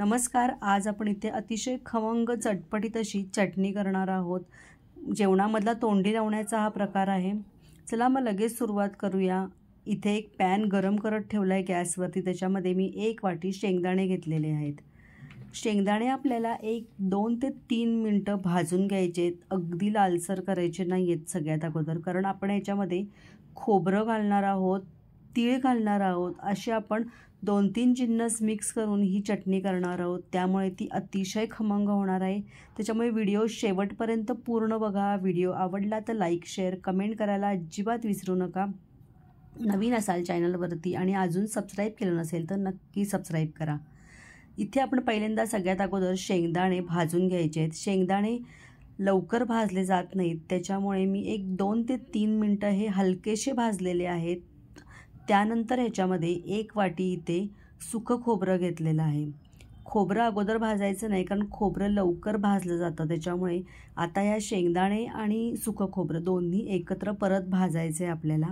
नमस्कार आज आपण इथे अतिशय खमंग चटपटीत अशी चटणी करणार आहोत जेवणामधला तोंडी लावण्याचा हा प्रकार आहे चला मग लगेच सुरुवात करूया इथे एक पॅन गरम करत ठेवला आहे गॅसवरती त्याच्यामध्ये मी एक वाटी शेंगदाणे घेतलेले आहेत शेंगदाणे आपल्याला एक दोन ते तीन मिनटं भाजून घ्यायचे अगदी लालसर करायचे नाही आहेत सगळ्यात अगोदर कारण आपण याच्यामध्ये खोबरं घालणार आहोत तीळ घालणार आहोत असे आपण दोन तीन जिन्नस मिक्स करून ही चटणी करणार आहोत त्यामुळे ती अतिशय खमंग होणार आहे त्याच्यामुळे व्हिडिओ शेवटपर्यंत पूर्ण बघा व्हिडिओ आवडला तर लाईक शेअर कमेंट करायला अजिबात विसरू नका नवीन असाल चॅनलवरती आणि अजून सबस्क्राईब केलं नसेल तर नक्की सबस्क्राईब करा इथे आपण पहिल्यांदा सगळ्यात अगोदर शेंगदाणे भाजून घ्यायचे आहेत शेंगदाणे लवकर भाजले जात नाहीत त्याच्यामुळे मी एक दोन ते तीन मिनटं हे हलकेसे भाजलेले आहेत त्यानंतर ह्याच्यामध्ये एक वाटी इथे सुकं खोबरं घेतलेलं आहे खोबरं अगोदर भाजायचं नाही कारण खोबरं लवकर भाजलं जातं त्याच्यामुळे आता या शेंगदाणे आणि सुकं खोबरं दोन्ही एकत्र परत भाजायचे आपल्याला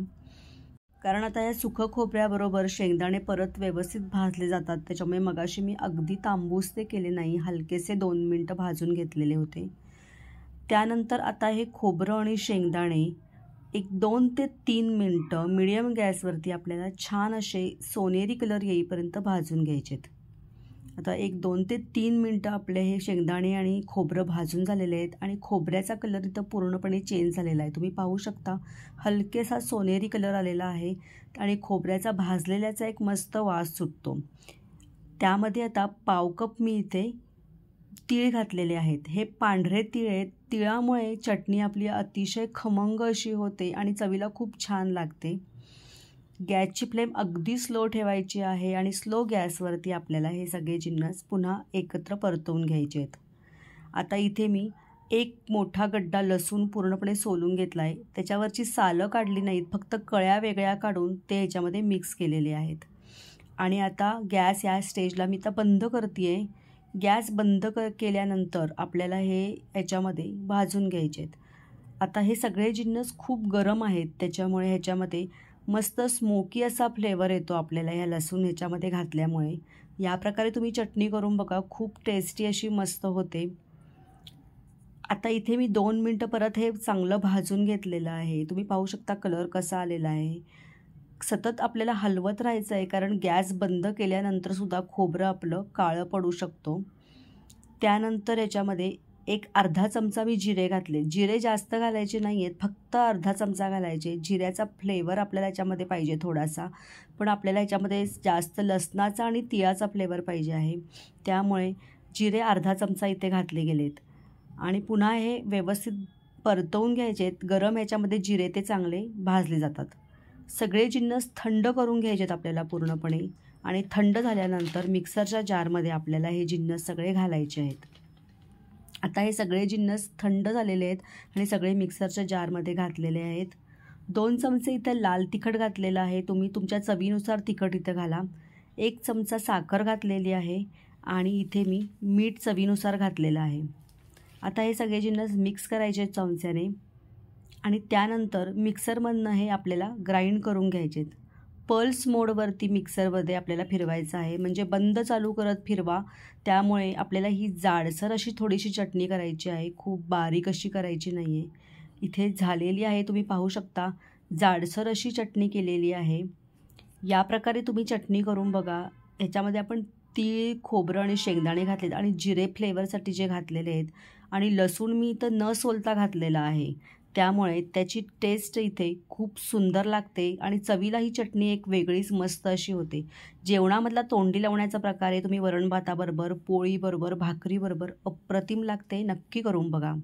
कारण आता या सुखं खोबऱ्याबरोबर शेंगदाणे परत व्यवस्थित भाजले जातात त्याच्यामुळे मगाशी मी अगदी तांबूस ते केले नाही हलकेसे दोन मिनटं भाजून घेतलेले होते त्यानंतर आता हे खोबरं आणि शेंगदाणे एक दोन ते तीन मिनटं मिडियम गॅसवरती आपल्याला छान असे सोनेरी कलर येईपर्यंत भाजून घ्यायचेत आता एक दोन ते तीन मिनटं आपले हे शेंगदाणे आणि खोबरं भाजून झालेले आहेत आणि खोबऱ्याचा कलर इथं पूर्णपणे चेंज झालेला आहे तुम्ही पाहू शकता हलकेसा सोनेरी कलर आलेला आहे आणि खोबऱ्याचा भाजलेल्याचा एक मस्त वास सुटतो त्यामध्ये आता पावकप कप मी इथे तीळ घातलेले आहेत हे पांढरे तीळ आहेत तिळामुळे चटणी आपली अतिशय खमंग अशी होते आणि चवीला खूप छान लागते गॅसची फ्लेम अगदी स्लो ठेवायची आहे आणि स्लो गॅसवरती आपल्याला हे सगळे जिन्नस पुन्हा एकत्र परतवून घ्यायचे आहेत आता इथे मी एक मोठा गड्डा लसूण पूर्णपणे सोलून घेतला आहे त्याच्यावरची सालं काढली नाहीत फक्त कळ्या वेगळ्या काढून ते याच्यामध्ये मिक्स केलेले आहेत आणि आता गॅस या स्टेजला मी तर बंद करते आहे गॅस बंद क केल्यानंतर आपल्याला हे ह्याच्यामध्ये भाजून घ्यायचे आहेत आता हे सगळे जिन्नस खूप गरम आहेत त्याच्यामुळे ह्याच्यामध्ये मस्त स्मोकी असा फ्लेवर येतो आपल्याला ह्या लसूण ह्याच्यामध्ये घातल्यामुळे या प्रकारे तुम्ही चटणी करून बघा खूप टेस्टी अशी मस्त होते आता इथे मी दोन मिनटं परत हे चांगलं भाजून घेतलेलं आहे तुम्ही पाहू शकता कलर कसा आलेला आहे सतत आपल्याला हलवत राहायचं आहे कारण गॅस बंद केल्यानंतरसुद्धा खोबरं आपलं काळं पडू शकतो त्यानंतर याच्यामध्ये एक अर्धा चमचा मी जिरे घातले जिरे जास्त घालायचे नाही आहेत फक्त अर्धा चमचा घालायचे जिऱ्याचा फ्लेवर आपल्याला याच्यामध्ये पाहिजे थोडासा पण आपल्याला याच्यामध्ये जास्त लसणाचा आणि तिळाचा फ्लेवर पाहिजे आहे त्यामुळे जिरे अर्धा चमचा इथे घातले गेलेत आणि पुन्हा हे व्यवस्थित परतवून घ्यायचे आहेत गरम याच्यामध्ये जिरे ते चांगले भाजले जातात सगळे जिन्नस थंड करून घ्यायचेत आपल्याला पूर्णपणे आणि थंड झाल्यानंतर मिक्सरच्या जारमध्ये आपल्याला हे जिन्नस सगळे घालायचे आहेत आता हे सगळे जिन्नस थंड झालेले आहेत आणि सगळे मिक्सरच्या जारमध्ये घातलेले आहेत दोन चमचे इथं लाल तिखट घातलेलं आहे तुम्ही तुमच्या चवीनुसार तिखट इथं घाला एक चमचा साखर घातलेली आहे आणि इथे मी मीठ चवीनुसार घातलेलं आहे आता हे सगळे जिन्नस मिक्स करायचे आहेत चमच्याने आणि त्यानंतर मिक्सरमधनं हे आपल्याला ग्राइंड करून घ्यायचेत पल्स मोडवरती मिक्सरमध्ये आपल्याला फिरवायचं आहे म्हणजे बंद चालू करत फिरवा त्यामुळे आपल्याला ही जाडसर अशी थोडीशी चटणी करायची आहे खूप बारीक अशी करायची नाही आहे इथे झालेली आहे तुम्ही पाहू शकता जाडसर अशी चटणी केलेली आहे या प्रकारे तुम्ही चटणी करून बघा ह्याच्यामध्ये आपण तीळ खोबरं आणि शेंगदाणे घातलेत आणि जिरे फ्लेवरसाठी जे घातलेले आहेत आणि लसूण मी इथं न सोलता घातलेला आहे त्यामुळे त्याची टेस्ट इथे खूप सुंदर लागते आणि चवीला ही चटणी एक वेगळीच मस्त अशी होते जेवणामधला तोंडी लावण्याचा प्रकार आहे तुम्ही वरण भाताबरोबर पोळीबरोबर भाकरीबरोबर अप्रतिम लागते नक्की करून बघा